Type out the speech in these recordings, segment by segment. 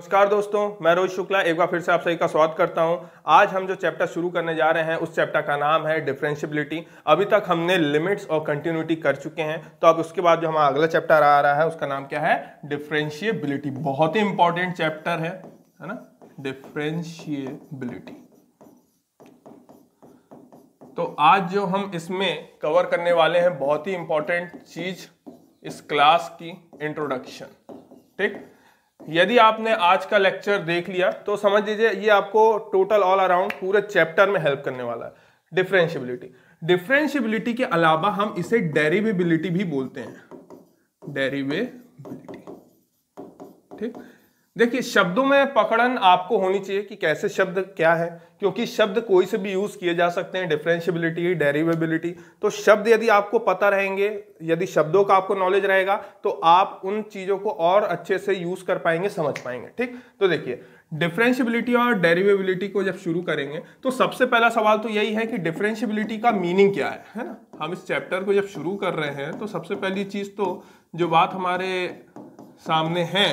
नमस्कार दोस्तों मैं रोहित शुक्ला एक बार फिर से आप सभी का स्वागत करता हूं आज हम जो चैप्टर शुरू करने जा रहे हैं उस चैप्टर का नाम है डिफ्रेंशिबिलिटी अभी तक हमने लिमिट्स और कंटिन्यूटी कर चुके हैं तो अब उसके बाद जो हमारा अगला चैप्टर आ रहा है उसका नाम क्या है डिफ्रेंशियबिलिटी बहुत ही इंपॉर्टेंट चैप्टर है है ना डिफ्रेंशियबिलिटी तो आज जो हम इसमें कवर करने वाले हैं बहुत ही इंपॉर्टेंट चीज इस क्लास की इंट्रोडक्शन ठीक यदि आपने आज का लेक्चर देख लिया तो समझ लीजिए ये आपको टोटल ऑल अराउंड पूरे चैप्टर में हेल्प करने वाला है डिफ्रेंशियबिलिटी डिफ्रेंशियबिलिटी के अलावा हम इसे डेरिवेबिलिटी भी बोलते हैं डेरिवेबिलिटी ठीक देखिए शब्दों में पकड़न आपको होनी चाहिए कि कैसे शब्द क्या है क्योंकि शब्द कोई से भी यूज़ किए जा सकते हैं डिफ्रेंशियबिलिटी डेरिवेबिलिटी तो शब्द यदि आपको पता रहेंगे यदि शब्दों का आपको नॉलेज रहेगा तो आप उन चीज़ों को और अच्छे से यूज़ कर पाएंगे समझ पाएंगे ठीक तो देखिए डिफ्रेंशियबिलिटी और डेरिवेबिलिटी को जब शुरू करेंगे तो सबसे पहला सवाल तो यही है कि डिफ्रेंशियबिलिटी का मीनिंग क्या है है ना हम इस चैप्टर को जब शुरू कर रहे हैं तो सबसे पहली चीज़ तो जो बात हमारे सामने है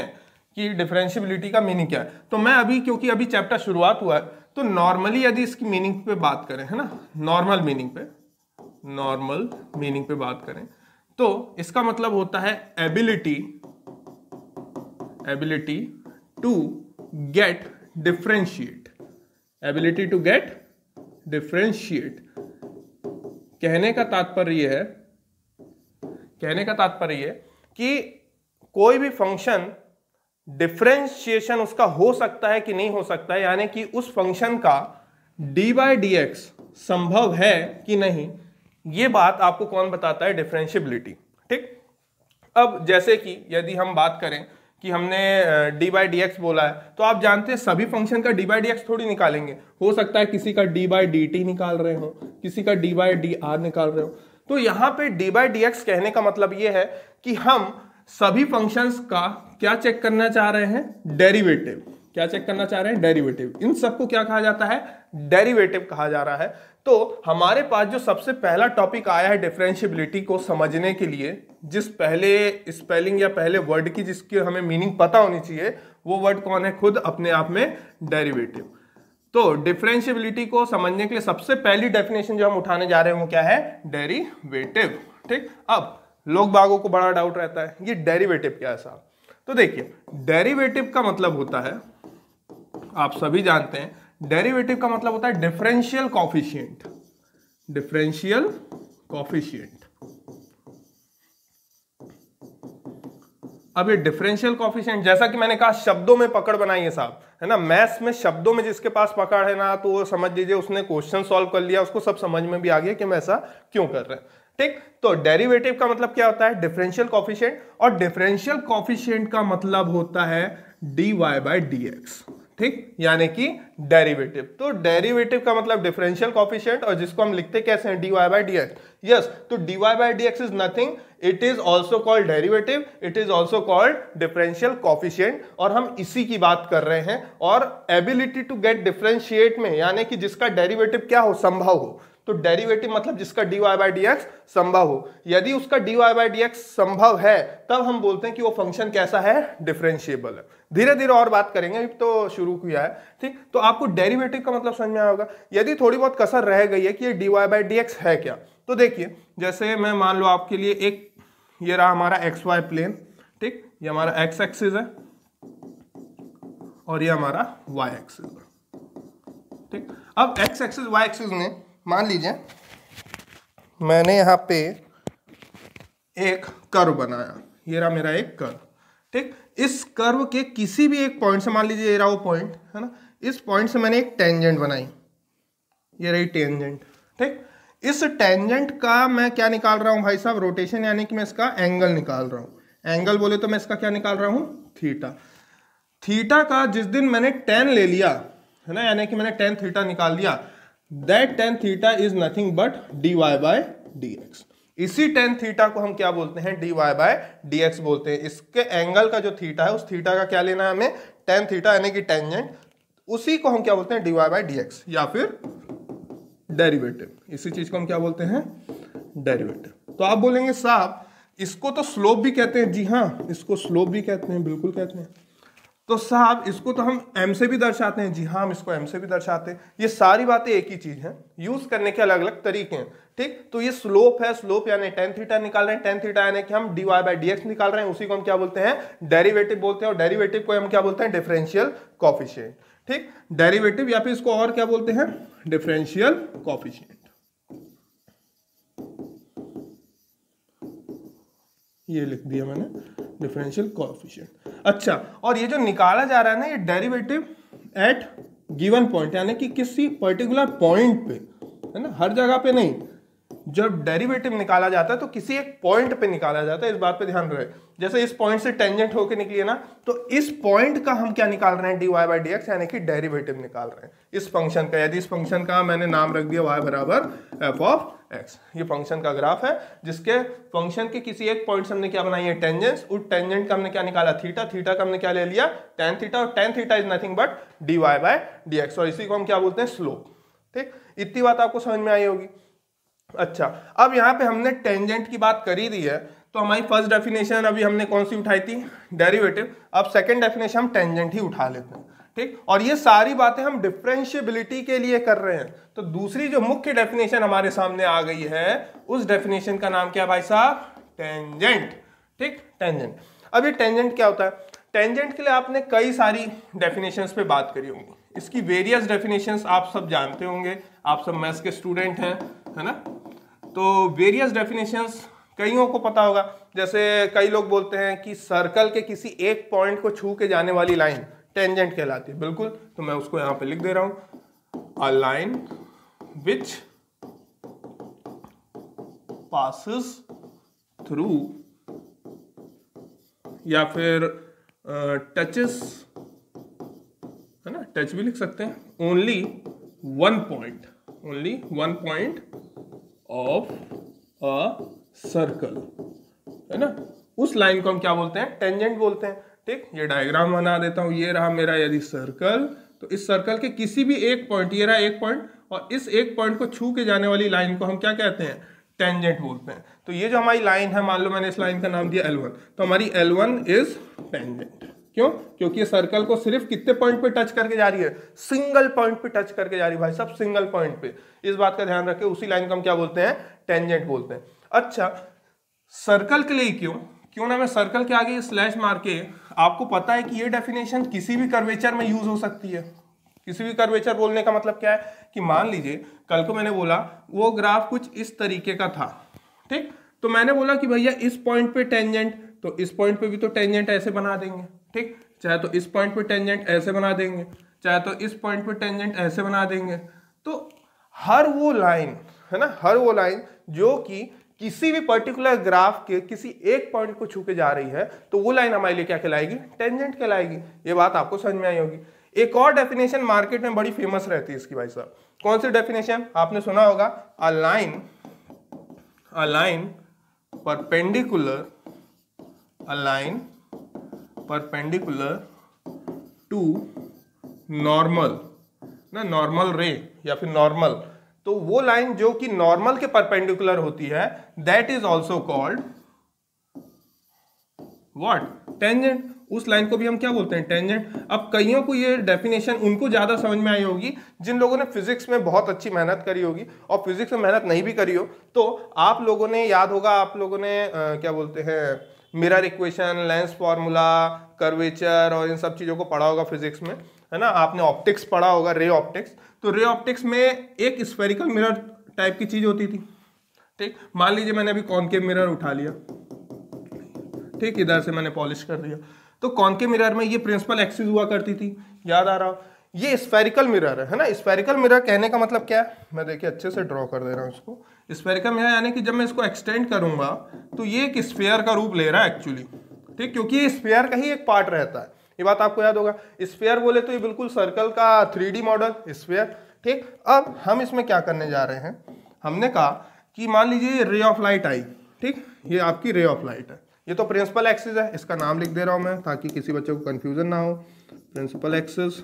कि डिफरेंशियबिलिटी का मीनिंग क्या है तो मैं अभी क्योंकि अभी चैप्टर शुरुआत हुआ है तो नॉर्मली यदि इसकी मीनिंग पे बात करें है ना नॉर्मल मीनिंग पे नॉर्मल मीनिंग पे बात करें तो इसका मतलब होता है ability ability to get differentiate ability to get differentiate कहने का तात्पर्य है कहने का तात्पर्य यह कि कोई भी फंक्शन डिफ्रेंशिएशन उसका हो सकता है कि नहीं हो सकता है यानी कि उस फंक्शन का डी बाई डी एक्स संभव है कि नहीं ये बात आपको कौन बताता है डिफ्रेंशियबिलिटी ठीक अब जैसे कि यदि हम बात करें कि हमने डी बाई डी एक्स बोला है तो आप जानते हैं सभी फंक्शन का डी बाई डी एक्स थोड़ी निकालेंगे हो सकता है किसी का डी बाई डी टी निकाल रहे हो किसी का डी बाई डी आर निकाल रहे हो तो यहाँ पे डी बाई डी एक्स कहने का मतलब ये है कि हम सभी फंक्शंस का क्या चेक करना चाह रहे हैं डेरिवेटिव क्या चेक करना चाह रहे हैं डेरिवेटिव इन सबको क्या कहा जाता है डेरिवेटिव कहा जा रहा है तो हमारे पास जो सबसे पहला टॉपिक आया है डिफरेंशियबिलिटी को समझने के लिए जिस पहले स्पेलिंग या पहले वर्ड की जिसकी हमें मीनिंग पता होनी चाहिए वो वर्ड कौन है खुद अपने आप में डेरिवेटिव तो डिफरेंशियबिलिटी को समझने के लिए सबसे पहली डेफिनेशन जो हम उठाने जा रहे हैं वो क्या है डेरिवेटिव ठीक अब लोग बागों को बड़ा डाउट रहता है ये डेरिवेटिव क्या है साहब तो देखिए डेरिवेटिव का मतलब होता है आप सभी जानते हैं डेरिवेटिव का मतलब होता है डिफरेंशियल कॉफिशियंट डिफरेंशियल कॉफिशियंट अब ये डिफरेंशियल कॉफिशियंट जैसा कि मैंने कहा शब्दों में पकड़ बनाई है साहब है ना मैथ्स में शब्दों में जिसके पास पकड़ है ना तो वो समझ लीजिए उसने क्वेश्चन सॉल्व कर लिया उसको सब समझ में भी आ गया कि मैं ऐसा क्यों कर रहे हैं ठीक तो डेरिवेटिव का मतलब क्या होता है डिफरेंशियल कॉफिशियंट और डिफरेंशियल कॉफिशियंट का मतलब होता है d y by d x ठीक यानी कि डेरिवेटिव तो डेरिवेटिव का मतलब डिफरेंशियल कॉफिशियंट और जिसको हम लिखते कैसे हैं d y by d x yes तो d y by d x is nothing it is also called derivative it is also called differential coefficient और हम इसी की बात कर रहे हैं और एबिलिटी टू गेट डिफरेंशिएट में यानी कि जिसका डेरिवेटिव क्या हो संभव हो तो डेरिवेटिव मतलब जिसका d y by d x संभव हो यदि उसका d y by d x संभव है तब हम बोलते हैं कि वो फंक्शन कैसा है डिफरेंशियबल है धीरे धीरे और बात करेंगे तो शुरू किया है ठीक तो आपको डेरिवेटिव का मतलब समझ में आया होगा यदि थोड़ी बहुत कसर रह गई है कि ये d y by d x है क्या तो देखिए जैसे मैं मान लो आपके लिए एक ये रहा हमारा एक्स वाई प्लेन ठीक ये हमारा एक्स एक्सिस है और ये हमारा वाई एक्सिस है ठीक अब एक्स एक्सिस वाई एक्सिस में मान लीजिए मैंने यहाँ पे एक कर्व बनाया ये रहा मेरा एक कर्व ठीक इस कर्व के किसी भी एक पॉइंट से मान लीजिए ये रहा वो पॉइंट है ना इस पॉइंट से मैंने एक टेंजेंट बनाई ये रही टेंजेंट ठीक इस टेंजेंट का मैं क्या निकाल रहा हूँ भाई साहब रोटेशन यानी कि मैं इसका एंगल निकाल रहा हूँ एंगल बोले तो मैं इसका क्या निकाल रहा हूँ थीटा थीटा का जिस दिन मैंने टेन ले लिया है ना यानी कि मैंने टेन थीटा निकाल लिया that tan theta is nothing but d y by d x इसी टेन थीटा को हम क्या बोलते हैं d y by d x बोलते हैं इसके एंगल का जो थीटा है उस थीटा का क्या लेना है हमें टेन थीटा यानी कि टेंजेंट उसी को हम क्या बोलते हैं d y by d x या फिर डेरिवेटिव इसी चीज को हम क्या बोलते हैं डेरिवेटिव तो आप बोलेंगे साहब इसको तो स्लोप भी कहते हैं जी हाँ इसको स्लोप भी कहते हैं बिल्कुल कहते हैं तो साहब इसको तो हम एम से भी दर्शाते हैं जी हाँ हम इसको एम से भी दर्शाते हैं ये सारी बातें एक ही चीज है यूज करने के अलग अलग तरीके हैं ठीक तो ये स्लोप है स्लोप यानी टेन थीटा निकाल रहे हैं टेन थीटा यानी कि हम d y by d x निकाल रहे हैं उसी को हम क्या बोलते हैं डेरिवेटिव बोलते हैं और डेरिवेटिव को हम क्या बोलते हैं डिफरेंशियल कॉफिशियंट ठीक डेरिवेटिव या फिर इसको और क्या बोलते हैं डिफरेंशियल कॉफिशियंट ये लिख दिया मैंने डिफरेंशियल कॉफिशियंट अच्छा और ये जो निकाला जा रहा है ना ये डेरिवेटिव एट गिवन पॉइंट यानी कि किसी पर्टिकुलर पॉइंट पे है ना हर जगह पे नहीं जब डेरिवेटिव निकाला जाता है तो किसी एक पॉइंट पे निकाला जाता है इस बात पे ध्यान रहे जैसे इस पॉइंट से टेंजेंट होकर निकली है ना तो इस पॉइंट का हम क्या निकाल रहे हैं d y by d x यानी कि डेरिवेटिव निकाल रहे हैं इस फंक्शन का यदि इस फंक्शन का मैंने नाम रख दिया वाई बराबर एफ ऑफ एक्स ये फंक्शन का ग्राफ है जिसके फंक्शन के किसी एक पॉइंट से हमने क्या बनाई है टेंजेंस उस टेंजेंट का हमने क्या निकाला थीटा थीटा का हमने क्या ले लिया टेन थीटा और tan theta is nothing but d y d x और इसी को हम क्या बोलते हैं स्लोप ठीक इतनी बात आपको समझ में आई होगी अच्छा अब यहाँ पे हमने टेंजेंट की बात करी दी है तो हमारी फर्स्ट डेफिनेशन अभी हमने कौन सी उठाई थी डेरिवेटिव अब सेकंड डेफिनेशन हम टेंजेंट ही उठा लेते हैं ठीक और ये सारी बातें हम डिफ्रेंशियबिलिटी के लिए कर रहे हैं तो दूसरी जो मुख्य डेफिनेशन हमारे सामने आ गई है उस डेफिनेशन का नाम क्या भाई साहब टेंजेंट ठीक टेंजेंट अब ये टेंजेंट क्या होता है टेंजेंट के लिए आपने कई सारी डेफिनेशंस पे बात करी होंगी इसकी वेरियस डेफिनेशंस आप सब जानते होंगे आप सब मैथ्स के स्टूडेंट हैं है ना तो वेरियस डेफिनेशंस कईयों को पता होगा जैसे कई लोग बोलते हैं कि सर्कल के किसी एक पॉइंट को छू के जाने वाली लाइन टेंजेंट कहलाती है बिल्कुल तो मैं उसको यहां पे लिख दे रहा हूं a line which passes through या फिर टचेस है ना टच भी लिख सकते हैं only one point only one point of a circle है ना उस लाइन को हम क्या बोलते हैं टेंजेंट बोलते हैं ठीक ये डायग्राम बना देता हूं ये रहा मेरा यदि सर्कल तो इस सर्कल के किसी भी एक पॉइंट ये रहा एक पॉइंट और इस एक पॉइंट को छू के जाने वाली लाइन को हम क्या कहते हैं टेंजेंट बोलते हैं तो ये जो हमारी लाइन है मान लो मैंने इस लाइन का नाम दिया एल तो हमारी एल इज टेंजेंट क्यों क्योंकि सर्कल को सिर्फ कितने पॉइंट पे टच करके जा रही है सिंगल पॉइंट पे टच करके जा रही है भाई सब सिंगल पॉइंट पे इस बात का ध्यान रखें उसी लाइन को हम क्या बोलते हैं टेंजेंट बोलते हैं अच्छा सर्कल के लिए क्यों क्यों ना मैं सर्कल के आगे स्लैश मार के आपको पता है कि ये डेफिनेशन किसी भी कर्वेचर में यूज हो सकती है किसी भी कर्वेचर बोलने का मतलब क्या है कि मान लीजिए कल को मैंने बोला वो ग्राफ कुछ इस तरीके का था ठीक तो मैंने बोला कि भैया इस पॉइंट पे टेंजेंट तो इस पॉइंट पे भी तो टेंजेंट ऐसे बना देंगे ठीक चाहे तो इस पॉइंट पे टेंजेंट ऐसे बना देंगे चाहे तो इस पॉइंट पे टेंजेंट ऐसे बना देंगे तो हर वो लाइन है ना हर वो लाइन जो कि किसी भी पर्टिकुलर ग्राफ के किसी एक पॉइंट को छू के जा रही है तो वो लाइन हमारे लिए क्या कहलाएगी टेंजेंट कहलाएगी ये बात आपको समझ में आई होगी एक और डेफिनेशन मार्केट में बड़ी फेमस रहती है इसकी भाई साहब कौन सी डेफिनेशन आपने सुना होगा a line a line perpendicular a line perpendicular to normal ना नॉर्मल रे या फिर नॉर्मल तो वो लाइन जो कि नॉर्मल के परपेंडिकुलर होती है that is also called what tangent उस लाइन को भी हम क्या बोलते हैं टेंजेंट अब कईयों को ये डेफिनेशन उनको ज़्यादा समझ में आई होगी जिन लोगों ने फिजिक्स में बहुत अच्छी मेहनत करी होगी और फिजिक्स में मेहनत नहीं भी करी हो तो आप लोगों ने याद होगा आप लोगों ने आ, क्या बोलते हैं mirror equation lens formula curvature और इन सब चीज़ों को पढ़ा होगा फिजिक्स में है ना आपने ऑप्टिक्स पढ़ा होगा रे ऑप्टिक्स तो रे ऑप्टिक्स में एक स्पेरिकल मिरर टाइप की चीज़ होती थी ठीक मान लीजिए मैंने अभी कॉनकेव मिरर उठा लिया ठीक इधर से मैंने पॉलिश कर दिया तो कॉनकेव मिरर में ये प्रिंसिपल एक्सिस हुआ करती थी याद आ रहा ये स्पेरिकल मिरर है ना स्पेरिकल मिरर कहने का मतलब क्या है मैं देखिए अच्छे से ड्रॉ कर दे रहा हूँ इसको स्पेरिकम यहाँ यानी कि जब मैं इसको एक्सटेंड करूंगा तो ये एक स्पेयर का रूप ले रहा है एक्चुअली ठीक क्योंकि स्पेयर का ही एक पार्ट रहता है ये बात आपको याद होगा स्पेयर बोले तो ये बिल्कुल सर्कल का थ्री मॉडल स्पेयर ठीक अब हम इसमें क्या करने जा रहे हैं हमने कहा कि मान लीजिए ये रे ऑफ लाइट आई ठीक ये आपकी रे ऑफ लाइट है ये तो प्रिंसिपल एक्सिस है इसका नाम लिख दे रहा हूं मैं ताकि किसी बच्चे को कंफ्यूजन ना हो प्रिंसिपल एक्सिस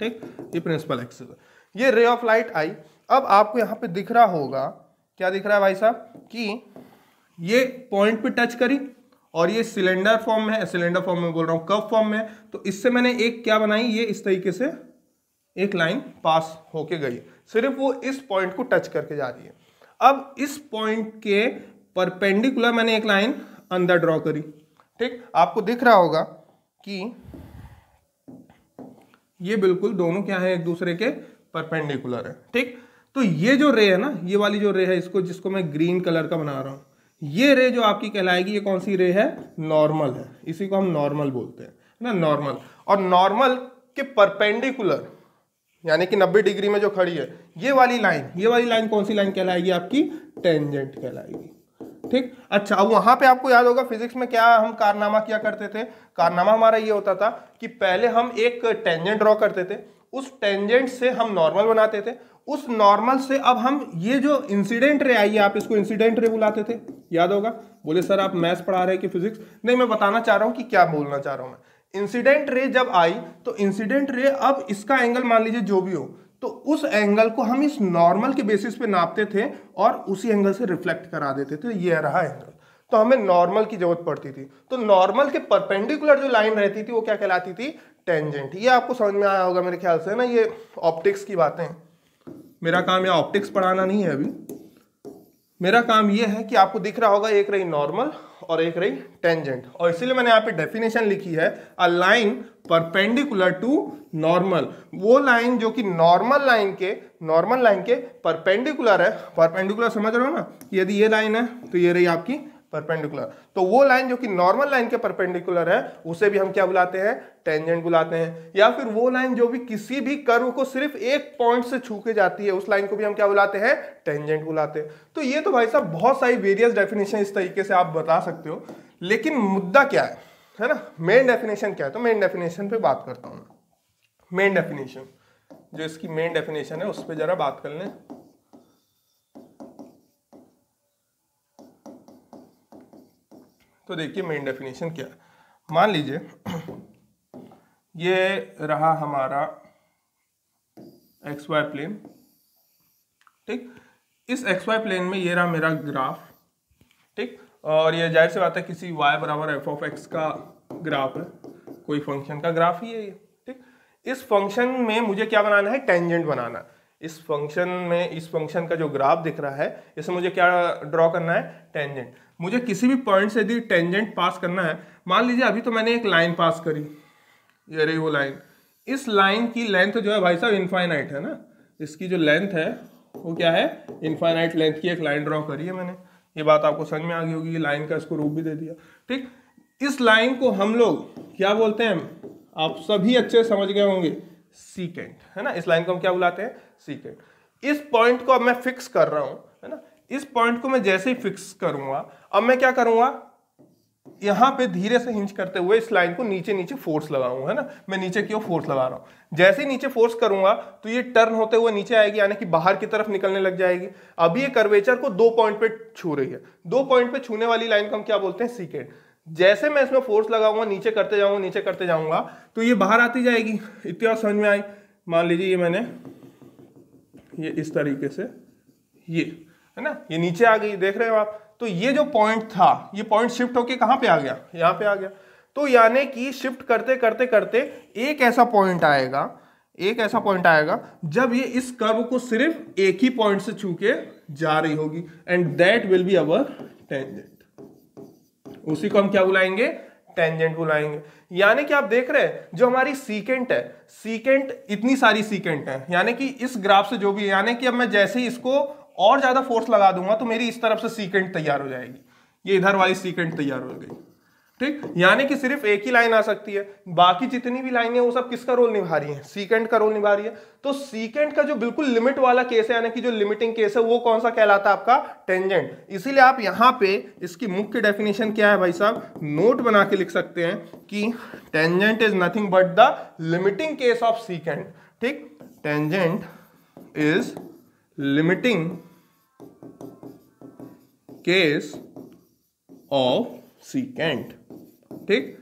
ठीक ये प्रिंसिपल एक्सिस है ये रे ऑफ लाइट आई अब आपको यहाँ पे दिख रहा होगा क्या दिख रहा है भाई साहब कि ये पॉइंट पे टच करी और ये सिलेंडर फॉर्म में है सिलेंडर फॉर्म में बोल रहा हूँ कप फॉर्म में तो इससे मैंने एक क्या बनाई ये इस तरीके से एक लाइन पास होके गई सिर्फ वो इस पॉइंट को टच करके जा रही है अब इस पॉइंट के परपेंडिकुलर मैंने एक लाइन अंदर ड्रॉ करी ठीक आपको दिख रहा होगा कि ये बिल्कुल दोनों क्या है एक दूसरे के परपेंडिकुलर है ठीक तो ये जो रे है ना ये वाली जो रे है इसको जिसको मैं ग्रीन कलर का बना रहा हूँ ये रे जो आपकी कहलाएगी ये कौन सी रे है नॉर्मल है इसी को हम नॉर्मल बोलते हैं ना नॉर्मल और नॉर्मल के परपेंडिकुलर यानी कि 90 डिग्री में जो खड़ी है ये वाली लाइन ये वाली लाइन कौन सी लाइन कहलाएगी आपकी टेंजेंट कहलाएगी ठीक अच्छा अब वहां पे आपको याद होगा फिजिक्स में क्या हम कारनामा किया करते थे कारनामा हमारा ये होता था कि पहले हम एक टेंजेंट ड्रॉ करते थे उस टेंजेंट से हम नॉर्मल बनाते थे उस नॉर्मल से अब हम ये जो इंसिडेंट रे आई है आप इसको इंसिडेंट रे बुलाते थे याद होगा बोले सर आप मैथ्स पढ़ा रहे कि फिजिक्स नहीं मैं बताना चाह रहा हूं कि क्या बोलना चाह रहा हूँ मैं इंसिडेंट रे जब आई तो इंसिडेंट रे अब इसका एंगल मान लीजिए जो भी हो तो उस एंगल को हम इस नॉर्मल के बेसिस पे नापते थे और उसी एंगल से रिफ्लेक्ट करा देते थे ये रहा एंगल तो हमें नॉर्मल की जरूरत पड़ती थी तो नॉर्मल के परपेंडिकुलर जो लाइन रहती थी वो क्या कहलाती थी टेंजेंट ये आपको समझ में आया होगा मेरे ख्याल से ना ये ऑप्टिक्स की बातें हैं मेरा काम यहाँ ऑप्टिक्स पढ़ाना नहीं है अभी मेरा काम ये है कि आपको दिख रहा होगा एक रही नॉर्मल और एक रही टेंजेंट और इसलिए मैंने यहाँ पे डेफिनेशन लिखी है a line perpendicular to normal वो लाइन जो कि नॉर्मल लाइन के नॉर्मल लाइन के परपेंडिकुलर है परपेंडिकुलर समझ रहे हो ना यदि ये लाइन है तो ये रही आपकी परपेंडिकुलर तो वो लाइन जो कि नॉर्मल लाइन के परपेंडिकुलर है उसे भी हम क्या बुलाते हैं टेंजेंट बुलाते हैं या फिर वो लाइन जो भी किसी भी कर्व को सिर्फ एक पॉइंट से छू के जाती है उस लाइन को भी हम क्या बुलाते हैं टेंजेंट बुलाते हैं तो ये तो भाई साहब बहुत सारी वेरियस डेफिनेशन इस तरीके से आप बता सकते हो लेकिन मुद्दा क्या है है ना मेन डेफिनेशन क्या है तो मेन डेफिनेशन पे बात करता हूं मेन डेफिनेशन जो इसकी मेन डेफिनेशन है उस पर जरा बात कर लें तो देखिए मेन डेफिनेशन क्या है मान लीजिए ये रहा हमारा एक्स वाई प्लेन ठीक इस एक्स वाई प्लेन में ये रहा मेरा ग्राफ ठीक और ये जाहिर सी बात है किसी वाई बराबर एफ ऑफ एक्स का ग्राफ है कोई फंक्शन का ग्राफ ही है ये ठीक इस फंक्शन में मुझे क्या बनाना है टेंजेंट बनाना इस फंक्शन में इस फंक्शन का जो ग्राफ दिख रहा है इसमें मुझे क्या ड्रॉ करना है टेंजेंट मुझे किसी भी पॉइंट से यदि टेंजेंट पास करना है मान लीजिए अभी तो मैंने एक लाइन पास करी ये रही वो लाइन इस लाइन की लेंथ जो है भाई साहब इन्फाइनाइट है ना इसकी जो लेंथ है वो क्या है इन्फाइनाइट लेंथ की एक लाइन ड्रॉ करी है मैंने ये बात आपको समझ में आ गई होगी ये लाइन का इसको रूप भी दे दिया ठीक इस लाइन को हम लोग क्या बोलते हैं आप सभी अच्छे समझ गए होंगे सीकेंट है ना इस लाइन को हम क्या बुलाते हैं सीकेंट इस पॉइंट को अब मैं फिक्स कर रहा हूँ है ना इस पॉइंट को मैं जैसे ही फिक्स करूंगा अब मैं क्या करूंगा यहां पे धीरे से हिंच करते हुए इस लाइन को नीचे नीचे फोर्स लगाऊंगा है ना मैं नीचे की ओर फोर्स लगा रहा हूं जैसे ही नीचे फोर्स करूंगा तो ये टर्न होते हुए नीचे आएगी यानी कि बाहर की तरफ निकलने लग जाएगी अभी ये कर्वेचर को दो पॉइंट पे छू रही है दो पॉइंट पे छूने वाली लाइन को हम क्या बोलते हैं सीकेंड जैसे मैं इसमें फोर्स लगाऊंगा नीचे करते जाऊंगा नीचे करते जाऊंगा तो ये बाहर आती जाएगी इतना समझ में आई मान लीजिए ये मैंने ये इस तरीके से ये है ना ये नीचे आ गई देख रहे हो आप तो ये जो पॉइंट था ये पॉइंट शिफ्ट होके कहाँ पे आ गया यहाँ पे आ गया तो यानी कि शिफ्ट करते करते करते एक ऐसा पॉइंट आएगा एक ऐसा पॉइंट आएगा जब ये इस कर्व को सिर्फ एक ही पॉइंट से छू के जा रही होगी and that will be our tangent उसी को हम क्या बुलाएंगे टेंजेंट बुलाएंगे यानी कि आप देख रहे हैं जो हमारी सीकेंट है सीकेंट इतनी सारी सीकेंट है यानी कि इस ग्राफ से जो भी यानी कि अब मैं जैसे ही इसको और ज़्यादा फोर्स लगा दूंगा तो मेरी इस तरफ से सीकेंट तैयार हो जाएगी ये इधर वाली सीकेंट तैयार हो गई ठीक यानी कि सिर्फ एक ही लाइन आ सकती है बाकी जितनी भी लाइनें वो सब किसका रोल निभा रही है सीकेंट का रोल निभा रही है तो सीकेंट का जो बिल्कुल लिमिट वाला केस है यानी कि जो लिमिटिंग केस है वो कौन सा कहलाता है आपका टेंजेंट इसीलिए आप यहां पे इसकी मुख्य डेफिनेशन क्या है भाई साहब नोट बना के लिख सकते हैं कि tangent is nothing but the limiting case of secant ठीक tangent is limiting case of secant ठीक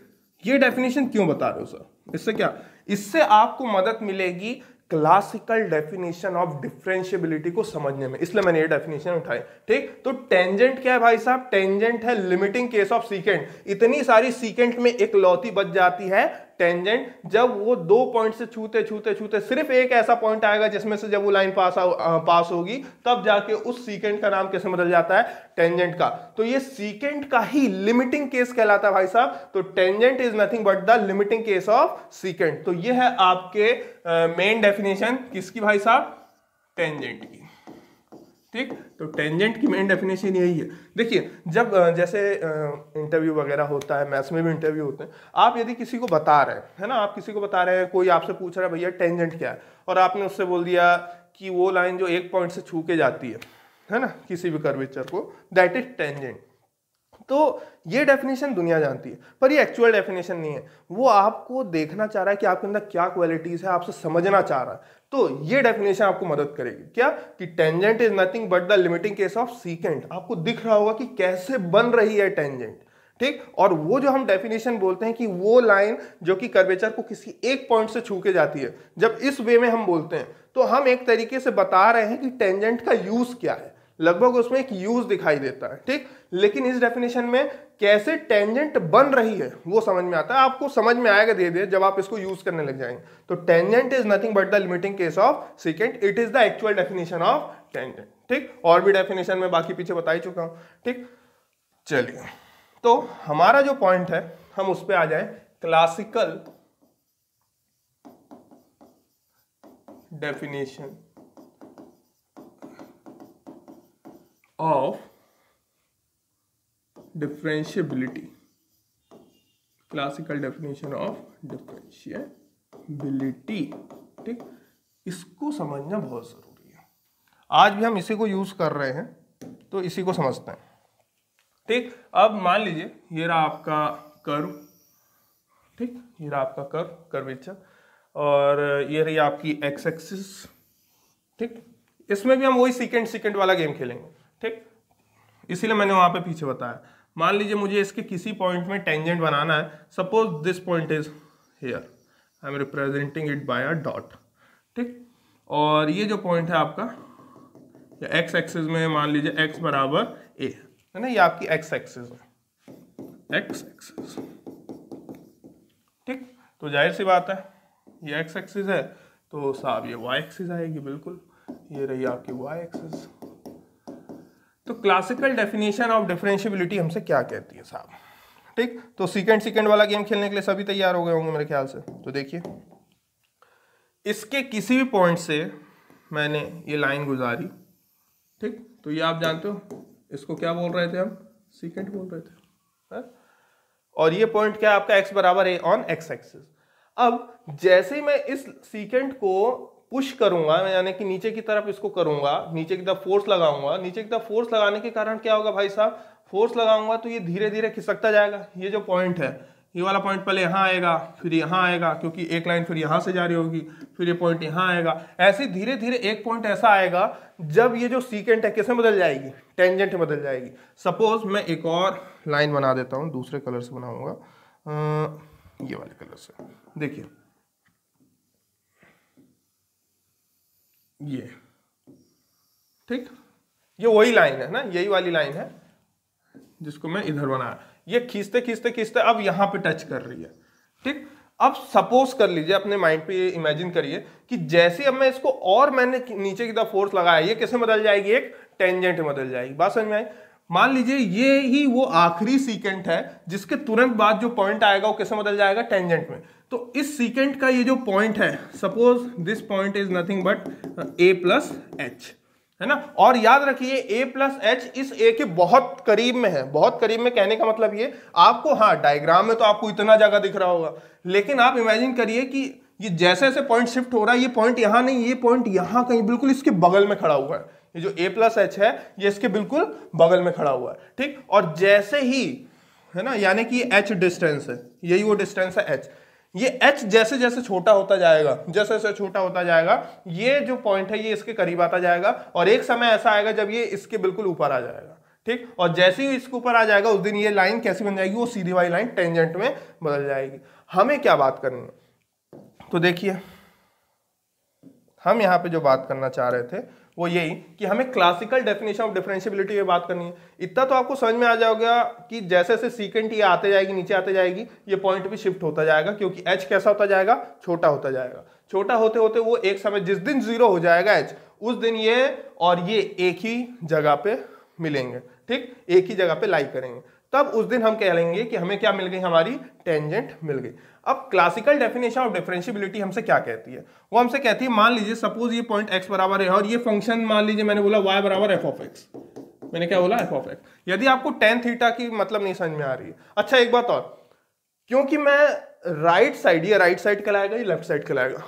ये डेफिनेशन क्यों बता रहे हो सर इससे क्या इससे आपको मदद मिलेगी क्लासिकल डेफिनेशन ऑफ डिफ्रेंशियबिलिटी को समझने में इसलिए मैंने ये डेफिनेशन उठाई ठीक तो टेंजेंट क्या है भाई साहब टेंजेंट है लिमिटिंग केस ऑफ सीकेंट इतनी सारी सीकेंट में एक लौती बच जाती है टेंजेंट जब वो दो पॉइंट से छूते छूते छूते सिर्फ एक ऐसा पॉइंट आएगा जिसमें से जब वो लाइन पास आ, आ, पास होगी तब जाके उस सीकेंट का नाम कैसे बदल जाता है टेंजेंट का तो ये सीकेंट का ही लिमिटिंग केस कहलाता है भाई साहब तो tangent is nothing but the limiting case of secant तो ये है आपके मेन डेफिनेशन किसकी भाई साहब टेंजेंट की ठीक तो टेंजेंट की मेन डेफिनेशन यही है देखिए जब जैसे इंटरव्यू वगैरह होता है मैथ्स में भी इंटरव्यू होते हैं आप यदि किसी को बता रहे हैं है ना आप किसी को बता रहे हैं कोई आपसे पूछ रहा है भैया टेंजेंट क्या है और आपने उससे बोल दिया कि वो लाइन जो एक पॉइंट से छू के जाती है है ना किसी भी कर्वेचर को दैट इज टेंजेंट तो ये डेफिनेशन दुनिया जानती है पर ये एक्चुअल डेफिनेशन नहीं है वो आपको देखना चाह रहा है कि आपके अंदर क्या क्वालिटीज़ है आपसे समझना चाह रहा है तो ये डेफिनेशन आपको मदद करेगी क्या कि tangent is nothing but the limiting case of secant आपको दिख रहा होगा कि कैसे बन रही है टेंजेंट ठीक और वो जो हम डेफिनेशन बोलते हैं कि वो लाइन जो कि कर्वेचर को किसी एक पॉइंट से छू के जाती है जब इस वे में हम बोलते हैं तो हम एक तरीके से बता रहे हैं कि टेंजेंट का यूज क्या है लगभग उसमें एक यूज दिखाई देता है ठीक लेकिन इस डेफिनेशन में कैसे टेंजेंट बन रही है वो समझ में आता है आपको समझ में आएगा धीरे धीरे जब आप इसको यूज करने लग जाएंगे तो tangent is nothing but the limiting case of secant it is the actual definition of tangent ठीक और भी डेफिनेशन में बाकी पीछे बता ही चुका हूं ठीक चलिए तो हमारा जो पॉइंट है हम उस पर आ जाए classical definition of differentiability classical definition of differentiability ठीक इसको समझना बहुत ज़रूरी है आज भी हम इसी को यूज़ कर रहे हैं तो इसी को समझते हैं ठीक अब मान लीजिए ये रहा आपका कर्व ठीक ये रहा आपका कर्व कर्वेचर और ये रही आपकी एक्स एक्सिस ठीक इसमें भी हम वही सेकेंड सेकेंड वाला गेम खेलेंगे ठीक इसीलिए मैंने वहां पे पीछे बताया मान लीजिए मुझे इसके किसी पॉइंट में टेंजेंट बनाना है suppose this point is here I am representing it by a dot ठीक और ये जो पॉइंट है आपका या एक्स एक्सिस में मान लीजिए एक्स बराबर ए है ना ये आपकी एक्स एक्सिस है एक्स एक्सिस ठीक तो जाहिर सी बात है ये एक्स एक्सिस है तो साहब ये वाई एक्सिस आएगी बिल्कुल ये रही आपकी वाई एक्सिस तो क्लासिकल डेफिनेशन ऑफ डिफरेंशियबिलिटी हमसे क्या कहती है साहब ठीक तो सीकेंड सीकेंड वाला गेम खेलने के लिए सभी तैयार हो गए होंगे मेरे ख्याल से तो देखिए इसके किसी भी पॉइंट से मैंने ये लाइन गुजारी ठीक तो ये आप जानते हो इसको क्या बोल रहे थे हम सीकेंड बोल रहे थे है? हाँ? और ये पॉइंट क्या आपका एक्स बराबर है ऑन एक्स एक्सिस अब जैसे ही मैं इस सीकेंड को पुश करूंगा यानी कि नीचे की तरफ इसको करूंगा नीचे की तरफ फोर्स लगाऊंगा नीचे की तरफ फोर्स लगाने के कारण क्या होगा भाई साहब फोर्स लगाऊंगा तो ये धीरे धीरे खिसकता जाएगा ये जो पॉइंट है ये वाला पॉइंट पहले यहाँ आएगा फिर यहाँ आएगा क्योंकि एक लाइन फिर यहाँ से जारी होगी फिर ये पॉइंट यहाँ आएगा ऐसे धीरे धीरे एक पॉइंट ऐसा आएगा जब ये जो सीकेंट है कैसे बदल जाएगी टेंजेंट बदल जाएगी सपोज मैं एक और लाइन बना देता हूँ दूसरे कलर से बनाऊंगा ये वाले कलर से देखिए ये ठीक ये वही लाइन है ना यही वाली लाइन है जिसको मैं इधर बनाया ये खींचते खींचते खींचते अब यहां पे टच कर रही है ठीक अब सपोज कर लीजिए अपने माइंड पे इमेजिन करिए कि जैसे अब मैं इसको और मैंने नीचे की तरफ फोर्स लगाया ये कैसे बदल जाएगी एक टेंजेंट में बदल जाएगी बात समझ में आई मान लीजिए ये ही वो आखिरी सीकेंट है जिसके तुरंत बाद जो पॉइंट आएगा वो कैसे बदल जाएगा टेंजेंट में तो इस सीकेंट का ये जो पॉइंट है suppose this point is nothing but a plus h है ना और याद रखिए ए प्लस एच इस ए के बहुत करीब में है बहुत करीब में कहने का मतलब ये आपको हाँ डायग्राम में तो आपको इतना जगह दिख रहा होगा लेकिन आप इमेजिन करिए कि ये जैसे जैसे पॉइंट शिफ्ट हो रहा है ये पॉइंट यहाँ नहीं ये पॉइंट यहाँ कहीं बिल्कुल इसके बगल में खड़ा हुआ है ये जो ए प्लस एच है ये इसके बिल्कुल बगल में खड़ा हुआ है ठीक और जैसे ही है ना यानी कि एच डिस्टेंस है यही वो डिस्टेंस है एच ये एच जैसे जैसे छोटा होता जाएगा जैसे जैसे छोटा होता जाएगा ये जो पॉइंट है ये इसके करीब आता जाएगा और एक समय ऐसा आएगा जब ये इसके बिल्कुल ऊपर आ जाएगा ठीक और जैसे ही इसके ऊपर आ जाएगा उस दिन ये लाइन कैसी बन जाएगी वो सीधी वाली लाइन टेंजेंट में बदल जाएगी हमें क्या बात करनी है तो देखिए हम यहाँ पे जो बात करना चाह रहे थे वो यही कि हमें क्लासिकल डेफिनेशन ऑफ डिफरेंशियबिलिटी में बात करनी है इतना तो आपको समझ में आ जाएगा कि जैसे जैसे सीकेंट ये आते जाएगी नीचे आते जाएगी ये पॉइंट भी शिफ्ट होता जाएगा क्योंकि एच कैसा होता जाएगा छोटा होता जाएगा छोटा होते होते वो एक समय जिस दिन जीरो हो जाएगा एच उस दिन ये और ये एक ही जगह पे मिलेंगे ठीक एक ही जगह पे लाई करेंगे तब उस दिन हम कह लेंगे कि हमें क्या मिल गई हमारी टेंजेंट मिल गई अब क्लासिकल डेफिनेशन ऑफ डिफरेंशियबिलिटी हमसे क्या कहती है वो हमसे कहती है मान लीजिए सपोज ये पॉइंट एक्स बराबर है और ये फंक्शन मान लीजिए मैंने बोला वाई बराबर एफ ऑफ एक्स मैंने क्या बोला एफ ऑफ एक्स यदि आपको टेन थीटा की मतलब नहीं समझ में आ रही है अच्छा एक बात और क्योंकि मैं राइट साइड या राइट साइड कहलाएगा या लेफ्ट साइड कहलाएगा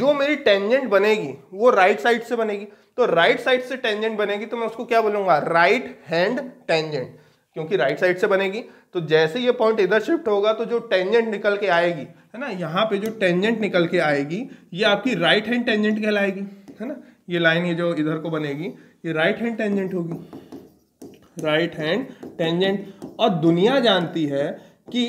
जो मेरी टेंजेंट बनेगी वो राइट साइड से बनेगी तो राइट साइड से टेंजेंट बनेगी तो मैं उसको क्या बोलूंगा राइट हैंड टेंजेंट क्योंकि राइट साइड से बनेगी तो जैसे ये पॉइंट इधर शिफ्ट होगा तो जो टेंजेंट निकल के आएगी है ना यहाँ पे जो टेंजेंट निकल के आएगी ये आपकी राइट हैंड टेंजेंट कहलाएगी है ना ये लाइन ये जो इधर को बनेगी ये राइट हैंड टेंजेंट होगी राइट हैंड टेंजेंट और दुनिया जानती है कि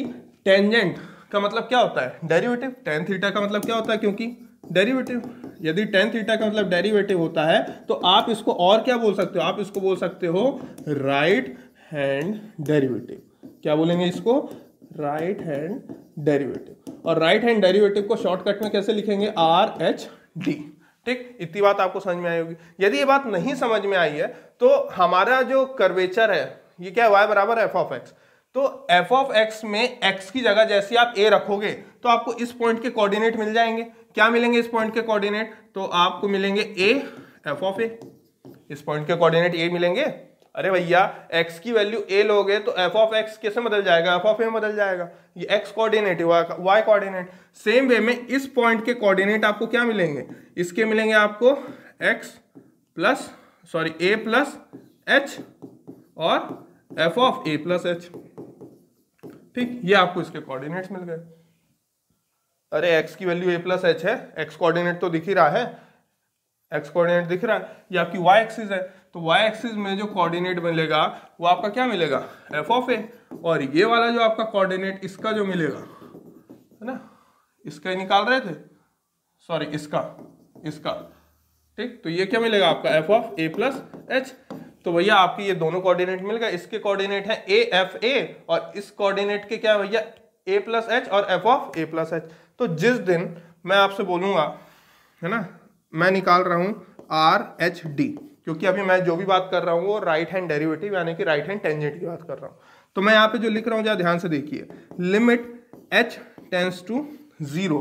टेंजेंट का मतलब क्या होता है डेरिवेटिव टेन थीटा का मतलब क्या होता है क्योंकि डेरिवेटिव यदि टेन थीटा का मतलब डेरिवेटिव होता है तो आप इसको और क्या बोल सकते हो आप इसको बोल सकते हो राइट हैंड डेरिवेटिव क्या बोलेंगे इसको राइट हैंड डेरिवेटिव और राइट हैंड डेरिवेटिव को शॉर्टकट में कैसे लिखेंगे आर एच डी ठीक इतनी बात आपको समझ में आई होगी यदि ये बात नहीं समझ में आई है तो हमारा जो कर्वेचर है ये क्या वाई बराबर एफ ऑफ एक्स तो एफ ऑफ एक्स में एक्स की जगह जैसे आप ए रखोगे तो आपको इस पॉइंट के कोऑर्डिनेट मिल जाएंगे क्या मिलेंगे इस पॉइंट के कोऑर्डिनेट तो आपको मिलेंगे ए एफ ऑफ ए इस पॉइंट के कोऑर्डिनेट ए मिलेंगे अरे भैया x की वैल्यू a लोगे तो एफ ऑफ एक्स कैसे बदल जाएगा एफ ऑफ ए बदल जाएगा ये x कोऑर्डिनेट है y कोऑर्डिनेट सेम वे में इस पॉइंट के कोऑर्डिनेट आपको क्या मिलेंगे इसके मिलेंगे आपको x plus sorry a plus h और f of a plus h ठीक ये आपको इसके कोऑर्डिनेट्स मिल गए अरे x की वैल्यू a प्लस एच है x कोऑर्डिनेट तो दिख ही रहा है x कोऑर्डिनेट दिख रहा है ये आपकी y एक्सिस है तो वाई एक्सिस में जो कोऑर्डिनेट मिलेगा वो आपका क्या मिलेगा एफ ऑफ ए और ये वाला जो आपका कोऑर्डिनेट इसका जो मिलेगा है ना इसका ही निकाल रहे थे सॉरी इसका इसका ठीक तो ये क्या मिलेगा आपका f of a plus h तो भैया आपके ये दोनों कोऑर्डिनेट मिल गए इसके कोऑर्डिनेट है ए एफ ए और इस कोऑर्डिनेट के क्या भैया ए प्लस एच और f of a plus h तो जिस दिन मैं आपसे बोलूंगा है ना मैं निकाल रहा हूं आर एच डी क्योंकि अभी मैं जो भी बात कर रहा हूँ वो राइट हैंड डेरिवेटिव यानी कि राइट हैंड टेंजेंट की बात कर रहा हूँ तो मैं यहाँ पे जो लिख रहा हूँ जरा ध्यान से देखिए limit h tends to zero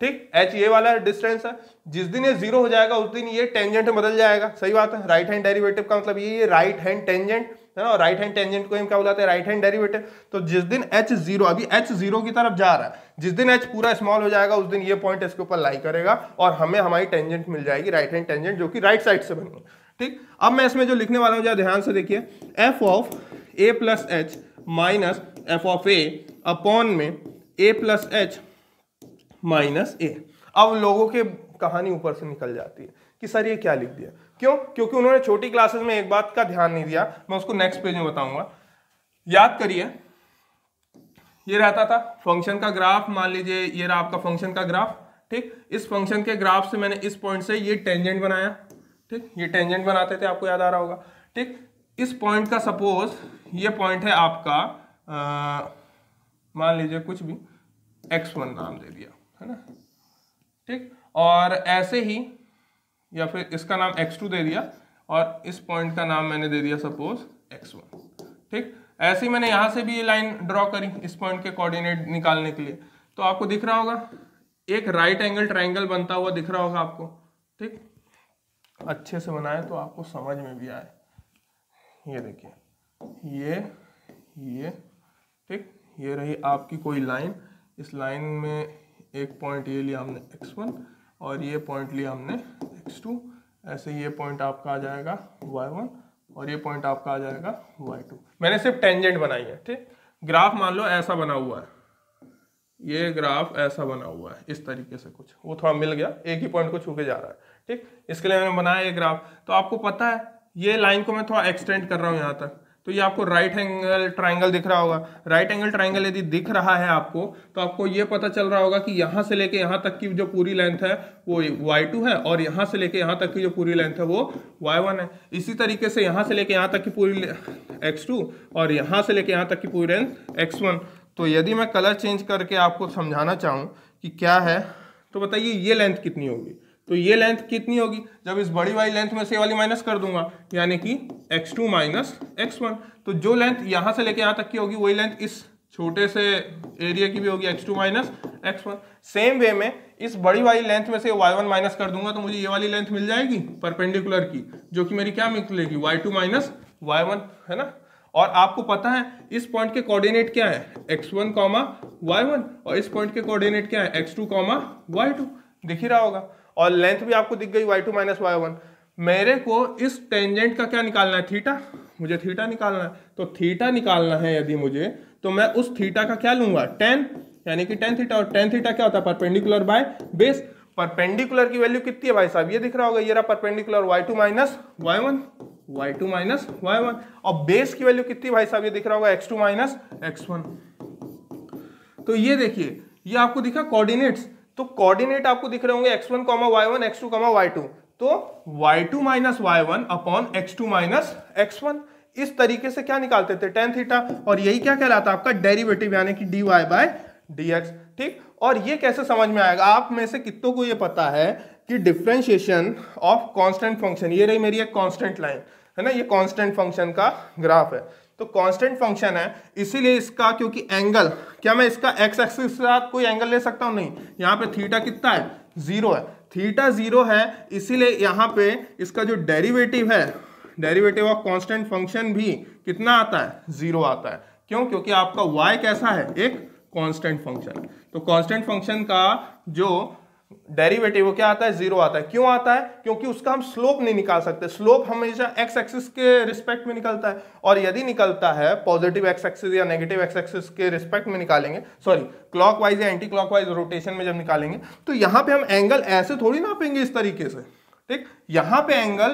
ठीक एच ये वाला डिस्टेंस है जिस दिन ये जीरो हो जाएगा उस दिन ये टेंजेंट बदल जाएगा सही बात है राइट हैंड डेरिवेटिव का मतलब ये राइट हैंड टेंजेंट है ना राइट हैंड टेंजेंट को हम क्या बुलाते हैं राइट हैंड डेरिवेटिव तो जिस दिन एच जीरो अभी एच जीरो की तरफ जा रहा है जिस दिन एच पूरा स्मॉल हो जाएगा उस दिन ये पॉइंट इसके ऊपर लाई करेगा और हमें हमारी टेंजेंट मिल जाएगी राइट हैंड टेंजेंट जो कि राइट साइड से है ठीक अब मैं इसमें जो लिखने वाला हूँ जरा ध्यान से देखिए f of a plus h minus f of a upon में a plus h minus a अब लोगों के कहानी ऊपर से निकल जाती है कि सर ये क्या लिख दिया क्यों क्योंकि उन्होंने छोटी क्लासेस में एक बात का ध्यान नहीं दिया मैं उसको नेक्स्ट पेज में बताऊंगा याद करिए ये रहता था फंक्शन का ग्राफ मान लीजिए ये रहा आपका फंक्शन का ग्राफ ठीक इस फंक्शन के ग्राफ से मैंने इस पॉइंट से ये टेंजेंट बनाया ठीक ये टेंजेंट बनाते थे आपको याद आ रहा होगा ठीक इस पॉइंट का सपोज ये पॉइंट है आपका मान लीजिए कुछ भी एक्स वन नाम दे दिया है ना ठीक और ऐसे ही या फिर इसका नाम एक्स टू दे दिया और इस पॉइंट का नाम मैंने दे दिया सपोज एक्स वन ठीक ऐसे ही मैंने यहाँ से भी ये लाइन ड्रॉ करी इस पॉइंट के कोऑर्डिनेट निकालने के लिए तो आपको दिख रहा होगा एक राइट एंगल ट्राइंगल बनता हुआ दिख रहा होगा आपको ठीक अच्छे से बनाएं तो आपको समझ में भी आए ये देखिए ये ये ठीक ये रही आपकी कोई लाइन इस लाइन में एक पॉइंट ये लिया हमने एक्स वन और ये पॉइंट लिया हमने x2 ऐसे ये पॉइंट आपका आ जाएगा वाई वन और ये पॉइंट आपका आ जाएगा वाई टू मैंने सिर्फ टेंजेंट बनाई है ठीक ग्राफ मान लो ऐसा बना हुआ है ये ग्राफ ऐसा बना हुआ है इस तरीके से कुछ वो थोड़ा मिल गया एक ही पॉइंट को छू के जा रहा है ठीक इसके लिए मैंने बनाया ये ग्राफ तो आपको पता है ये लाइन को मैं थोड़ा एक्सटेंड कर रहा हूँ यहाँ तक तो ये आपको राइट एंगल ट्राइंगल दिख रहा होगा राइट एंगल ट्राइंगल यदि दिख रहा है आपको तो आपको ये पता चल रहा होगा कि यहाँ से लेके यहाँ तक की जो पूरी लेंथ है वो y2 है और यहाँ से लेके यहाँ तक की जो पूरी लेंथ है वो y1 है इसी तरीके से यहाँ से लेके यहाँ तक की पूरी x2 और यहाँ से लेके यहाँ तक की पूरी लेंथ x1 तो यदि मैं कलर चेंज करके आपको समझाना चाहूँ कि क्या है तो बताइए ये लेंथ कितनी होगी तो ये लेंथ कितनी होगी जब इस बड़ी वाली लेंथ में से वाली माइनस कर दूंगा यानी कि x two minus x one तो जो लेंथ यहां से लेके यहां तक की होगी वही लेंथ इस छोटे से एरिया की भी होगी x two minus x one same way में इस बड़ी वाली लेंथ में से वाई वन माइनस कर दूंगा तो मुझे ये वाली लेंथ मिल जाएगी परपेंडिकुलर की जो कि मेरी क्या निकलेगी y two minus y one है ना और आपको पता है इस पॉइंट के कोऑर्डिनेट क्या है x one comma y one और इस पॉइंट के कोऑर्डिनेट क्या है x two comma y two दिख ही रहा होगा और लेंथ भी आपको दिख गई y two minus y one मेरे को इस टेंजेंट का क्या निकालना है थीटा मुझे थीटा निकालना है तो थीटा निकालना है यदि मुझे तो मैं उस थीटा का क्या लूंगा टेन यानी कि टेन थीटा और टेन थीटा क्या होता है परपेंडिकुलर बाय बेस परपेंडिकुलर की वैल्यू कितनी है भाई साहब ये दिख रहा होगा ये रहा perpendicular y two minus y one y two minus y one और बेस की वैल्यू कितनी भाई साहब ये दिख रहा होगा x two minus x one तो ये देखिए ये आपको दिखा कोऑर्डिनेट्स तो कोऑर्डिनेट आपको दिख रहे होंगे x one comma y one x two comma y two तो y two minus y one upon x two minus x one इस तरीके से क्या निकालते थे टेन थीटा और यही क्या कहलाता आपका डेरिवेटिव यानी कि d y by d x ठीक और ये कैसे समझ में आएगा आप में से कितनों को ये पता है कि डिफ्रेंशिएशन ऑफ कांस्टेंट फंक्शन ये रही मेरी एक कांस्टेंट लाइन है ना ये कांस्टेंट फंक्शन का ग्राफ है तो कांस्टेंट फंक्शन है इसीलिए इसका क्योंकि एंगल क्या मैं इसका एक्स एक्सिस साथ कोई एंगल ले सकता हूं नहीं यहाँ पे थीटा कितना है जीरो है थीटा जीरो है इसीलिए यहाँ पे इसका जो डेरिवेटिव है डेरिवेटिव ऑफ कांस्टेंट फंक्शन भी कितना आता है जीरो आता है क्यों क्योंकि आपका वाई कैसा है एक कॉन्स्टेंट फंक्शन तो कॉन्स्टेंट फंक्शन का जो डेरिवेटिव क्या आता है जीरो आता है क्यों आता है क्योंकि उसका हम स्लोप नहीं निकाल सकते स्लोप हमेशा एक्स एक्सिस के रिस्पेक्ट में निकलता है और यदि निकलता है पॉजिटिव एक्स एक्सिस या नेगेटिव एक्स एक्सिस के रिस्पेक्ट में निकालेंगे सॉरी क्लॉकवाइज या एंटी क्लॉकवाइज रोटेशन में जब निकालेंगे तो यहां पे हम एंगल ऐसे थोड़ी नापेंगे इस तरीके से ठीक यहाँ पे एंगल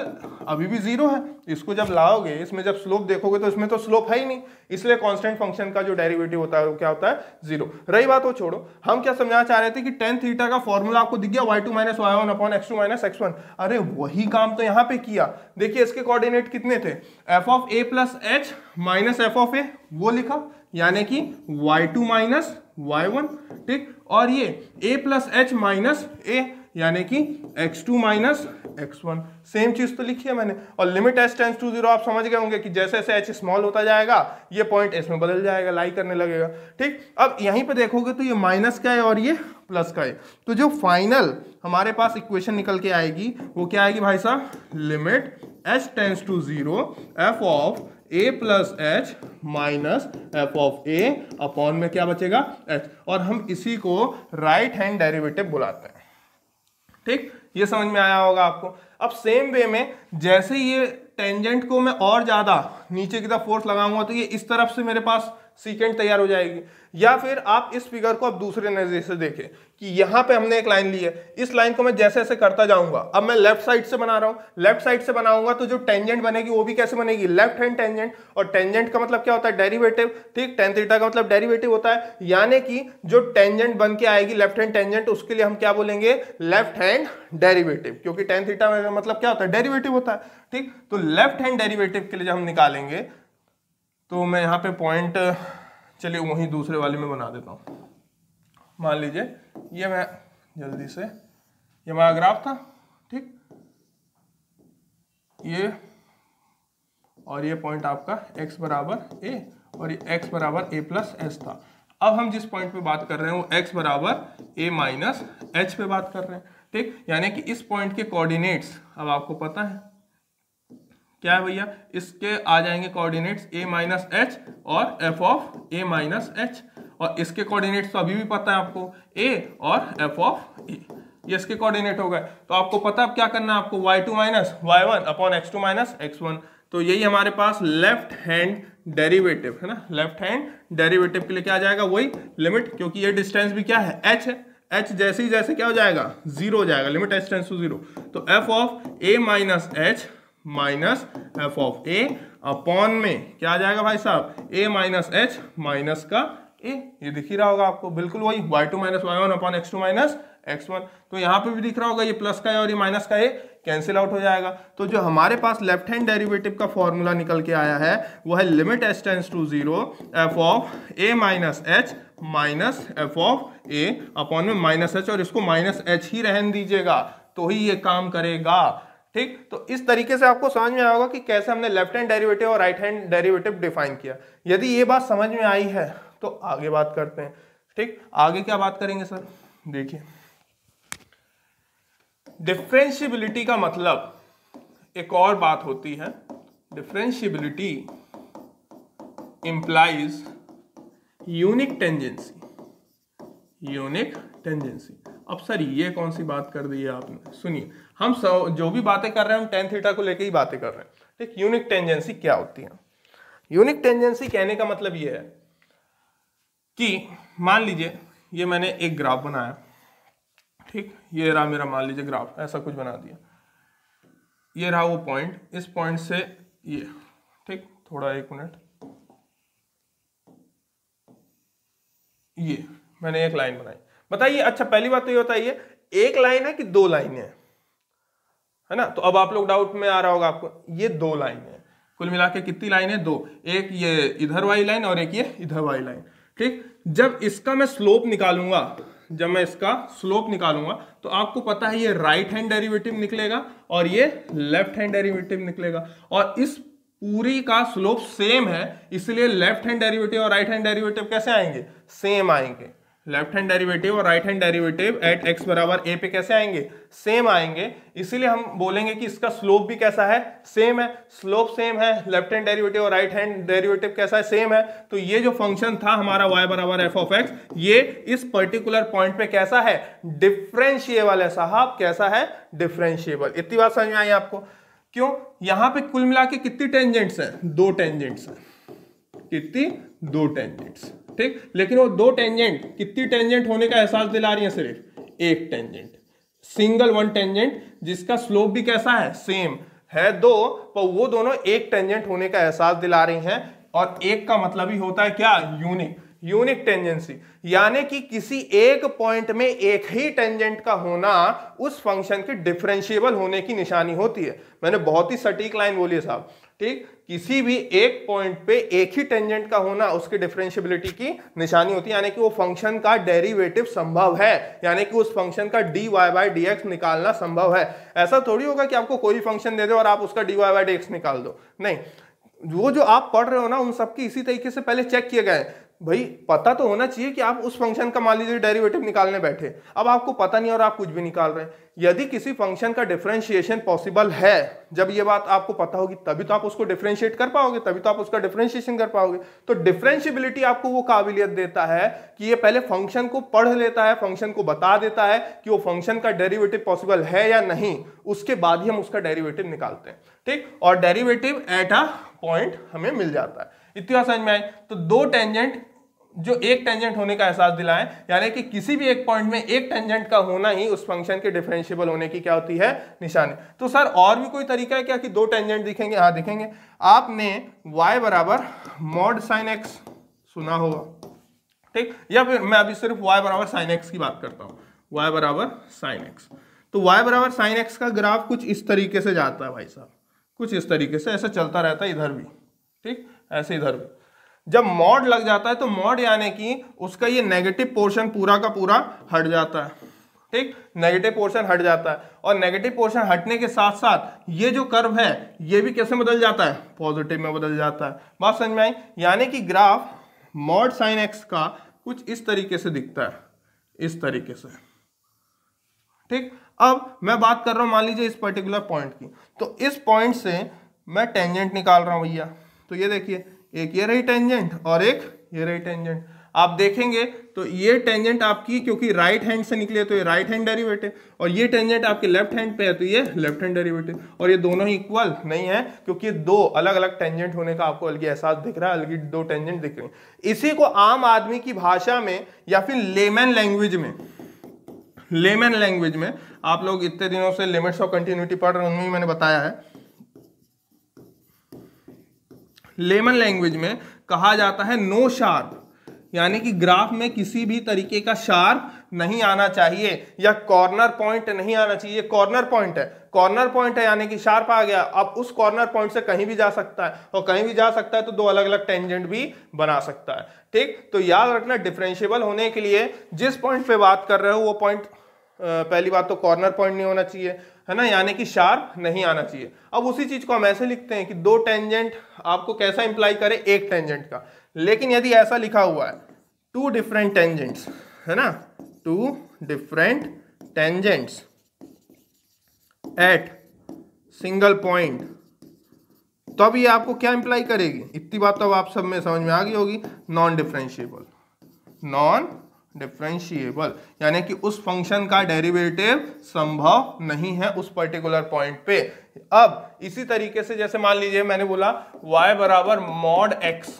अभी भी जीरो है इसको जब लाओगे इसमें जब स्लोप देखोगे तो इसमें तो स्लोप है ही नहीं इसलिए कांस्टेंट फंक्शन का जो डेरिवेटिव होता है वो क्या होता है जीरो रही बात वो छोड़ो हम क्या समझाना चाह रहे थे कि टेन थीटा का फॉर्मूला आपको दिख गया y two minus y one upon x two minus x one अरे वही काम तो यहाँ पे किया देखिए इसके कॉर्डिनेट कितने थे f of a plus h minus f of a वो लिखा यानी कि y two minus y one ठीक और ये a plus h minus a यानी कि x2 two minus x same चीज़ तो लिखी है मैंने और limit s tends to zero आप समझ गए होंगे कि जैसे जैसे h स्मॉल होता जाएगा ये पॉइंट s में बदल जाएगा लाई करने लगेगा ठीक अब यहीं पे देखोगे तो ये माइनस का है और ये प्लस का है तो जो फाइनल हमारे पास इक्वेशन निकल के आएगी वो क्या आएगी भाई साहब limit h tends to zero f of a plus h minus f of a upon में क्या बचेगा एच और हम इसी को राइट हैंड डेरिवेटिव बुलाते हैं ठीक ये समझ में आया होगा आपको अब सेम वे में जैसे ये टेंजेंट को मैं और ज़्यादा नीचे की तरफ फोर्स लगाऊंगा तो ये इस तरफ से मेरे पास सीकेंट तैयार हो जाएगी या फिर आप इस फिगर को अब दूसरे नजर से देखें कि यहाँ पे हमने एक लाइन ली है इस लाइन को मैं जैसे जैसे करता जाऊंगा अब मैं लेफ्ट साइड से बना रहा हूँ लेफ्ट साइड से बनाऊंगा तो जो टेंजेंट बनेगी वो भी कैसे बनेगी लेफ्ट हैंड टेंजेंट और टेंजेंट का मतलब क्या होता है डेरिवेटिव ठीक टेन थीटा का मतलब डेरीवेटिव होता है यानी कि जो टेंजेंट बन के आएगी लेफ्ट हैंड टेंजेंट उसके लिए हम क्या बोलेंगे लेफ्ट हैंड डेरीवेटिव क्योंकि टेन थीटा मतलब क्या होता है डेरिवेटिव होता है ठीक तो लेफ्ट हैंड डेरीवेटिव के लिए जब हम निकालेंगे तो मैं यहाँ पे पॉइंट चलिए वहीं दूसरे वाले में बना देता हूँ मान लीजिए ये मैं जल्दी से ये मेरा ग्राफ था ठीक ये और ये पॉइंट आपका x बराबर ए और ये x बराबर ए प्लस एस था अब हम जिस पॉइंट पे बात कर रहे हैं वो x बराबर ए माइनस एच पे बात कर रहे हैं ठीक यानी कि इस पॉइंट के कोऑर्डिनेट्स अब आपको पता है क्या है भैया इसके आ जाएंगे कोऑर्डिनेट्स a माइनस एच और f of a minus h और इसके कोऑर्डिनेट्स तो अभी भी पता है आपको a और f ऑफ a ये इसके कोऑर्डिनेट हो गए तो आपको पता आप क्या करना है आपको y2 two minus y one upon x two minus x one तो यही हमारे पास लेफ्ट हैंड डेरिवेटिव है ना लेफ्ट हैंड डेरिवेटिव के लिए क्या आ जाएगा वही लिमिट क्योंकि ये डिस्टेंस भी क्या है h है एच जैसे ही जैसे क्या हो जाएगा जीरो हो जाएगा limit h tends to zero तो f of a minus h minus f of a upon में क्या आ जाएगा भाई साहब ए माइनस एच माइनस का ए ये दिख ही रहा होगा आपको बिल्कुल वही y two minus y one upon x two minus x one तो यहाँ पे भी दिख रहा होगा ये प्लस का है और ये माइनस का ए कैंसिल आउट हो जाएगा तो जो हमारे पास लेफ्ट हैंड डेरिवेटिव का फॉर्मूला निकल के आया है वो है limit h tends to zero f of a minus h minus f of a upon में माइनस एच और इसको माइनस एच ही रहन दीजिएगा तो ही ये काम करेगा ठीक तो इस तरीके से आपको समझ में आएगा कि कैसे हमने लेफ्ट हैंड डेरिवेटिव और राइट हैंड डेरिवेटिव डिफाइन किया यदि ये बात समझ में आई है तो आगे बात करते हैं ठीक आगे क्या बात करेंगे सर देखिए डिफ्रेंशिबिलिटी का मतलब एक और बात होती है differentiability implies unique tangency unique tangency अब सर ये कौन सी बात कर दी है आपने सुनिए हम सब जो भी बातें कर रहे हैं हम टेन थीटा को लेके ही बातें कर रहे हैं ठीक यूनिक टेंजेंसी क्या होती है यूनिक टेंजेंसी कहने का मतलब ये है कि मान लीजिए ये मैंने एक ग्राफ बनाया ठीक ये रहा मेरा मान लीजिए ग्राफ ऐसा कुछ बना दिया ये रहा वो पॉइंट इस पॉइंट से ये ठीक थोड़ा एक मिनट ये मैंने एक लाइन बनाई बताइए अच्छा पहली बात तो ये बताइए एक लाइन है कि दो लाइन है है ना तो अब आप लोग डाउट में आ रहा होगा आपको ये दो लाइन है कुल मिला के कितनी लाइन है दो एक ये इधर वाली लाइन और एक ये इधर वाली लाइन ठीक जब इसका मैं स्लोप निकालूंगा जब मैं इसका स्लोप निकालूंगा तो आपको पता है ये राइट हैंड डेरिवेटिव निकलेगा और ये लेफ्ट हैंड डेरिवेटिव निकलेगा और इस पूरी का स्लोप सेम है इसलिए लेफ्ट हैंड डेरिवेटिव और राइट हैंड डेरिवेटिव कैसे आएंगे सेम आएंगे लेफ्ट हैंड डेरिवेटिव और right hand derivative at x बराबर ए पे कैसे आएंगे सेम आएंगे इसीलिए हम बोलेंगे कि इसका स्लोप भी कैसा है सेम है स्लोप सेम है लेफ्ट हैंड डेरिवेटिव और राइट हैंड डेरिवेटिव कैसा है सेम है तो ये जो फंक्शन था हमारा वाई बराबर एफ ऑफ एक्स ये इस पर्टिकुलर पॉइंट पे कैसा है डिफ्रेंशिएबल है साहब कैसा है डिफ्रेंशिएबल इतनी बात समझ में आई आपको क्यों यहां पर कुल मिला के कितनी टेंजेंट्स हैं दो टेंजेंट्स हैं कितनी दो टेंजेंट्स है. ठीक लेकिन वो दो टेंजेंट कितनी टेंजेंट होने का एहसास दिला रही है सिर्फ एक टेंजेंट सिंगल वन टेंजेंट जिसका स्लोप भी कैसा है सेम है दो पर वो दोनों एक टेंजेंट होने का एहसास दिला रही हैं और एक का मतलब ही होता है क्या यूनिक यूनिक टेंजेंसी यानी कि किसी एक पॉइंट में एक ही टेंजेंट का होना उस फंक्शन के डिफरेंशिएबल होने की निशानी होती है मैंने बहुत ही सटीक लाइन बोली है साहब ठीक किसी भी एक पॉइंट पे एक ही टेंजेंट का होना उसकी डिफरेंशियबिलिटी की निशानी होती है यानी कि वो फंक्शन का डेरिवेटिव संभव है यानी कि उस फंक्शन का d y by d x निकालना संभव है ऐसा थोड़ी होगा कि आपको कोई फंक्शन दे दो और आप उसका d y by d x निकाल दो नहीं वो जो आप पढ़ रहे हो ना उन सबकी इसी तरीके से पहले चेक किए गए भाई पता तो होना चाहिए कि आप उस फंक्शन का मान लीजिए डेरिवेटिव निकालने बैठे अब आपको पता नहीं और आप कुछ भी निकाल रहे हैं यदि किसी फंक्शन का डिफरेंशिएशन पॉसिबल है जब ये बात आपको पता होगी तभी तो आप उसको डिफरेंशिएट कर पाओगे तभी तो आप उसका डिफरेंशिएशन कर पाओगे तो डिफ्रेंशिबिलिटी आपको वो काबिलियत देता है कि ये पहले फंक्शन को पढ़ लेता है फंक्शन को बता देता है कि वो फंक्शन का डेरिवेटिव पॉसिबल है या नहीं उसके बाद ही हम उसका डेरिवेटिव निकालते हैं ठीक और डेरिवेटिव एट अ पॉइंट हमें मिल जाता है इतना समझ में आए तो दो टेंजेंट जो एक टेंजेंट होने का एहसास दिलाएं यानी कि किसी भी एक पॉइंट में एक टेंजेंट का होना ही उस फंक्शन के डिफरेंशियबल होने की क्या होती है निशानी तो सर और भी कोई तरीका है क्या कि दो टेंजेंट दिखेंगे हाँ दिखेंगे आपने y बराबर मॉड साइन एक्स सुना होगा ठीक या फिर मैं अभी सिर्फ y बराबर साइन एक्स की बात करता हूँ y बराबर साइन एक्स तो y बराबर साइन एक्स का ग्राफ कुछ इस तरीके से जाता है भाई साहब कुछ इस तरीके से ऐसा चलता रहता है इधर भी ठीक ऐसे इधर भी जब मॉड लग जाता है तो मॉड यानी कि उसका ये नेगेटिव पोर्शन पूरा का पूरा हट जाता है ठीक नेगेटिव पोर्शन हट जाता है और नेगेटिव पोर्शन हटने के साथ साथ ये जो कर्व है ये भी कैसे बदल जाता है पॉजिटिव में बदल जाता है बात समझ में आई यानी कि ग्राफ मॉड साइन एक्स का कुछ इस तरीके से दिखता है इस तरीके से ठीक अब मैं बात कर रहा हूं मान लीजिए इस पर्टिकुलर पॉइंट की तो इस पॉइंट से मैं टेंजेंट निकाल रहा हूं भैया तो ये देखिए एक ये रही टेंजेंट और एक ये रही टेंजेंट आप देखेंगे तो ये टेंजेंट आपकी क्योंकि राइट हैंड से निकले तो ये राइट हैंड डेरिवेटिव और ये टेंजेंट आपके लेफ्ट हैंड पे है तो ये लेफ्ट हैंड डेरिवेटिव और ये दोनों ही इक्वल नहीं है क्योंकि दो अलग अलग टेंजेंट होने का आपको अलग एहसास दिख रहा है अलग दो टेंजेंट दिख रहे हैं इसी को आम आदमी की भाषा में या फिर लेमन लैंग्वेज में लेमन लैंग्वेज में आप लोग इतने दिनों से लिमिट्स ऑफ कंटिन्यूटी पढ़ रहे हैं उनमें मैंने बताया है लेमन लैंग्वेज में कहा जाता है नो शार्प यानी कि ग्राफ में किसी भी तरीके का शार्प नहीं आना चाहिए या कॉर्नर पॉइंट नहीं आना चाहिए कॉर्नर पॉइंट है कॉर्नर पॉइंट है यानी कि शार्प आ गया अब उस कॉर्नर पॉइंट से कहीं भी जा सकता है और कहीं भी जा सकता है तो दो अलग अलग टेंजेंट भी बना सकता है ठीक तो याद रखना डिफ्रेंशियबल होने के लिए जिस पॉइंट पे बात कर रहे हो वो पॉइंट पहली बात तो कॉर्नर पॉइंट नहीं होना चाहिए है ना यानी कि शार्प नहीं आना चाहिए अब उसी चीज को हम ऐसे लिखते हैं कि दो टेंजेंट आपको कैसा इंप्लाई करे एक टेंजेंट का लेकिन यदि ऐसा लिखा हुआ है टू डिफरेंट टेंजेंट्स है ना two different tangents at single point तो अब ये आपको क्या इंप्लाई करेगी इतनी बात तो अब आप सब में समझ में आ गई होगी नॉन डिफ्रेंशियबल नॉन डिफ्रेंशिएबल यानी कि उस फंक्शन का डेरिवेटिव संभव नहीं है उस पर्टिकुलर पॉइंट पे अब इसी तरीके से जैसे मान लीजिए मैंने बोला वाई बराबर मॉड एक्स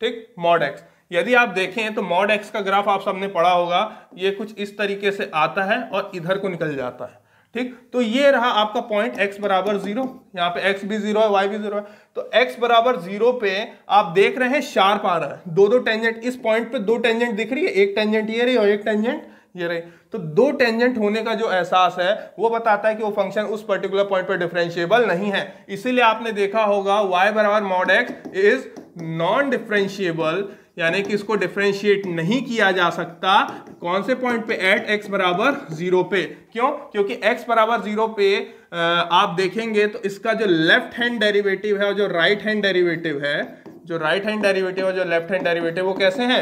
ठीक मॉड एक्स यदि आप देखें तो मॉड एक्स का ग्राफ आप सबने पढ़ा होगा ये कुछ इस तरीके से आता है और इधर को निकल जाता है ठीक तो ये रहा आपका पॉइंट x बराबर जीरो यहाँ पे x भी जीरो है y भी जीरो है तो x बराबर जीरो पे आप देख रहे हैं शार्प आ रहा है दो दो टेंजेंट इस पॉइंट पे दो टेंजेंट दिख रही है एक टेंजेंट ये रही और एक टेंजेंट ये रही तो दो टेंजेंट होने का जो एहसास है वो बताता है कि वो फंक्शन उस पर्टिकुलर पॉइंट पर डिफ्रेंशिएबल नहीं है इसीलिए आपने देखा होगा वाई बराबर mod x is non differentiable यानी कि इसको डिफ्रेंशिएट नहीं किया जा सकता कौन से पॉइंट पे एट एक्स बराबर जीरो पे क्यों क्योंकि एक्स बराबर जीरो पे आप देखेंगे तो इसका जो लेफ्ट हैंड डेरिवेटिव है और जो राइट हैंड डेरिवेटिव है जो राइट हैंड डेरिवेटिव और जो लेफ्ट हैंड डेरिवेटिव वो कैसे हैं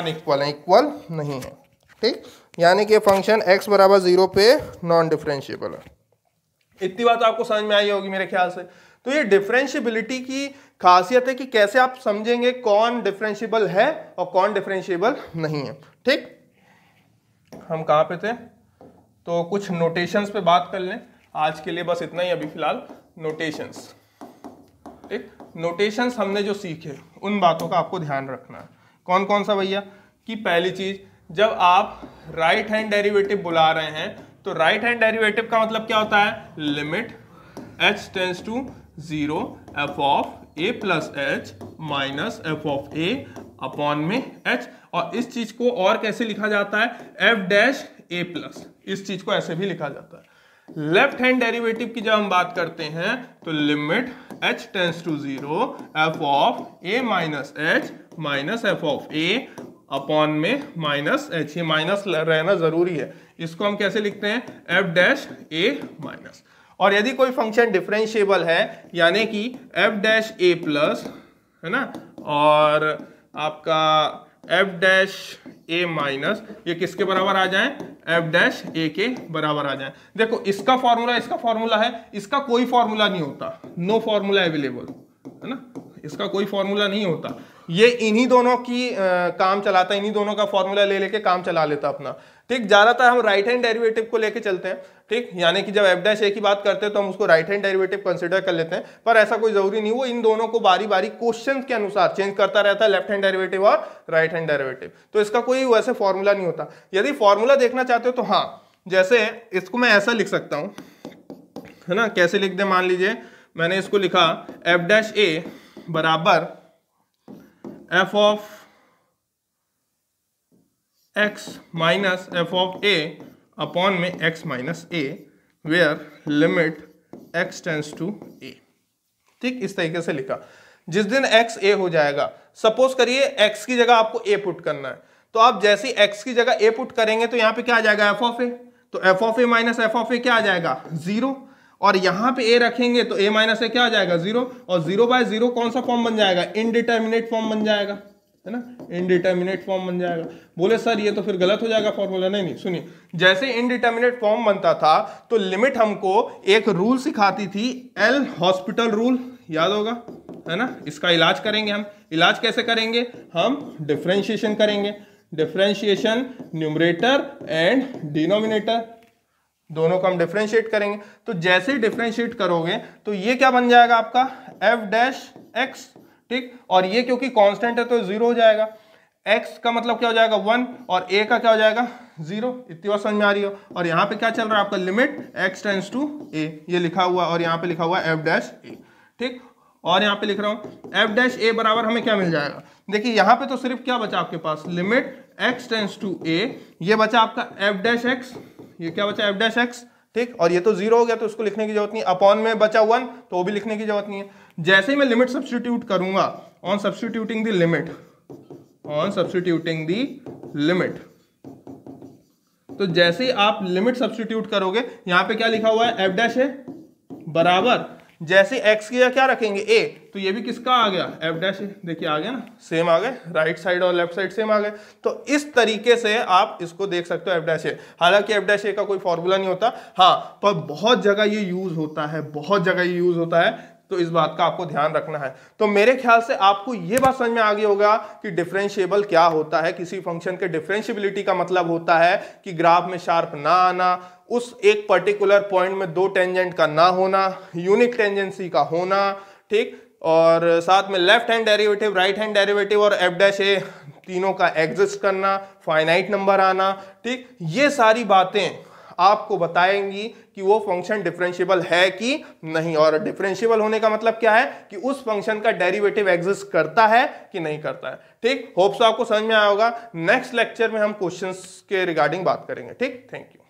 अनइक्वल है इक्वल नहीं है ठीक यानी कि फंक्शन एक्स बराबर जीरो पे नॉन डिफ्रेंशियबल है इतनी बात तो आपको समझ में आई होगी मेरे ख्याल से तो ये डिफ्रेंशियबिलिटी की खासियत है कि कैसे आप समझेंगे कौन डिफ्रेंशियबल है और कौन डिफ्रेंशियबल नहीं है ठीक हम कहाँ पे थे तो कुछ नोटेशंस पे बात कर लें आज के लिए बस इतना ही अभी फिलहाल नोटेशंस ठीक नोटेशंस हमने जो सीखे उन बातों का आपको ध्यान रखना है कौन कौन सा भैया कि पहली चीज जब आप राइट हैंड डेरिवेटिव बुला रहे हैं तो राइट हैंड डेरिवेटिव का मतलब क्या होता है limit h tends to zero f of a plus h minus f of a upon में एच और इस चीज को और कैसे लिखा जाता है एफ डैश ए प्लस इस चीज को ऐसे भी लिखा जाता है लेफ्ट हैंड डेरिवेटिव की जब हम बात करते हैं तो limit h tends to zero f of a minus h minus f of a upon में माइनस एच ये माइनस रहना जरूरी है इसको हम कैसे लिखते हैं एफ डैश ए माइनस और यदि कोई फंक्शन डिफरेंशिएबल है यानी कि एफ डैश ए प्लस है ना और आपका एफ डैश ए माइनस ये किसके बराबर आ जाए एफ डैश ए के बराबर आ जाए देखो इसका फॉर्मूला इसका फॉर्मूला है इसका कोई फॉर्मूला नहीं होता नो फॉर्मूला अवेलेबल है ना इसका कोई फॉर्मूला नहीं होता ये इन्हीं दोनों की आ, काम चलाता है इन्हीं दोनों का फॉर्मूला ले लेके काम चला लेता अपना ठीक ज़्यादातर हम राइट हैंड डेरिवेटिव को लेके चलते हैं ठीक यानी कि जब एफ डैश ए की बात करते हैं तो हम उसको राइट हैंड डेरिवेटिव कंसिडर कर लेते हैं पर ऐसा कोई ज़रूरी नहीं वो इन दोनों को बारी बारी क्वेश्चन के अनुसार चेंज करता रहता है लेफ्ट हैंड डेरिवेटिव और राइट हैंड डेरिवेटिव तो इसका कोई वैसे फॉर्मूला नहीं होता यदि फॉर्मूला देखना चाहते हो तो हाँ जैसे इसको मैं ऐसा लिख सकता हूँ है ना कैसे लिख दे मान लीजिए मैंने इसको लिखा एफ डैश ए बराबर f of x minus f of a upon में x minus a where limit x tends to a ठीक इस तरीके से लिखा जिस दिन एक्स ए हो जाएगा सपोज करिए एक्स की जगह आपको ए पुट करना है तो आप जैसे एक्स की जगह ए पुट करेंगे तो यहां पे क्या आ जाएगा एफ ऑफ ए तो f of a minus f of a क्या आ जाएगा जीरो और यहां पे ए रखेंगे तो ए माइनस ए क्या आ जाएगा जीरो और जीरो बाय जीरो कौन सा फॉर्म बन जाएगा इनडिटर्मिनेट फॉर्म बन जाएगा है ना इनडिटर्मिनेट फॉर्म बन जाएगा बोले सर ये तो फिर गलत हो जाएगा फॉर्मूला नहीं नहीं सुनिए जैसे इनडिटर्मिनेट फॉर्म बनता था तो लिमिट हमको एक रूल सिखाती थी एल हॉस्पिटल रूल याद होगा है ना इसका इलाज करेंगे हम इलाज कैसे करेंगे हम डिफ्रेंशिएशन करेंगे डिफ्रेंशिएशन न्यूमरेटर एंड डिनोमिनेटर दोनों को हम डिफ्रेंशिएट करेंगे तो जैसे ही डिफ्रेंशिएट करोगे तो ये क्या बन जाएगा आपका एफ डैश एक्स ठीक और ये क्योंकि कांस्टेंट है तो जीरो हो जाएगा एक्स का मतलब क्या हो जाएगा वन और ए का क्या हो जाएगा जीरो इतनी बार समझ में आ रही हो और यहाँ पे क्या चल रहा है आपका limit x tends to a ये लिखा हुआ और यहाँ पे लिखा हुआ एफ डैश ए ठीक और यहाँ पे लिख रहा हूँ एफ डैश ए बराबर हमें क्या मिल जाएगा देखिए यहाँ पे तो सिर्फ क्या बचा आपके पास limit x tends to a ये बचा आपका एफ डैश एक्स ये क्या बचा एफ डैश एक्स ठीक और ये तो जीरो हो गया तो उसको लिखने की जरूरत नहीं अपॉन में बचा वन तो वो भी लिखने की जरूरत नहीं है जैसे ही मैं लिमिट सब्सटीट्यूट करूंगा on substituting the limit on substituting the limit तो जैसे ही आप लिमिट सब्सटीट्यूट करोगे यहां पे क्या लिखा हुआ है एफ डैश है बराबर जैसे एक्स की जगह क्या रखेंगे ए तो ये भी किसका आ गया एफ डैश देखिए आ गया ना सेम आ गए राइट साइड और लेफ्ट साइड सेम आ गए तो इस तरीके से आप इसको देख सकते हो एफ डैश ए हालांकि एफ डैश ए का कोई फॉर्मूला नहीं होता हाँ पर बहुत जगह ये यूज होता है बहुत जगह ये यूज होता है तो इस बात का आपको ध्यान रखना है तो मेरे ख्याल से आपको यह बात समझ में आ गई होगा कि डिफरेंशियबल क्या होता है किसी फंक्शन के डिफरेंशियबिलिटी का मतलब होता है कि ग्राफ में शार्प ना आना उस एक पर्टिकुलर पॉइंट में दो टेंजेंट का ना होना यूनिक टेंजेंसी का होना ठीक और साथ में left hand derivative right hand derivative और एफ डैश ए तीनों का एग्जिस्ट करना फाइनाइट नंबर आना ठीक ये सारी बातें आपको बताएंगी कि वो फंक्शन डिफरेंशियबल है कि नहीं और डिफरेंशियबल होने का मतलब क्या है कि उस फंक्शन का डेरिवेटिव एग्जिस्ट करता है कि नहीं करता है ठीक होप्स आपको समझ में आया होगा नेक्स्ट लेक्चर में हम क्वेश्चंस के रिगार्डिंग बात करेंगे ठीक थैंक यू